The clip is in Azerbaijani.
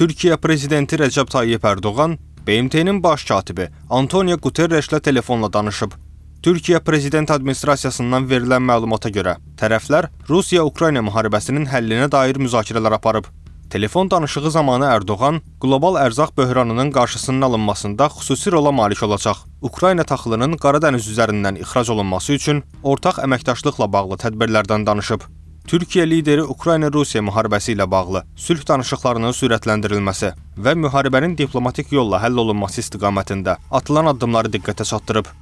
Türkiyə prezidenti Rəcəb Tayyib Ərdoğan BMT-nin baş katibi Antonio Guterreşlə telefonla danışıb. Türkiyə prezident administrasiyasından verilən məlumata görə tərəflər Rusiya-Ukrayna müharibəsinin həllinə dair müzakirələr aparıb. Telefon danışığı zamanı Ərdoğan qlobal ərzaq böhranının qarşısının alınmasında xüsusi rola malik olacaq. Ukrayna taxılının Qara dəniz üzərindən ixrac olunması üçün ortaq əməkdaşlıqla bağlı tədbirlərdən danışıb. Türkiyə lideri Ukrayna-Rusiya müharibəsi ilə bağlı sülh danışıqlarının sürətləndirilməsi və müharibənin diplomatik yolla həll olunması istiqamətində atılan addımları diqqətə çatdırıb.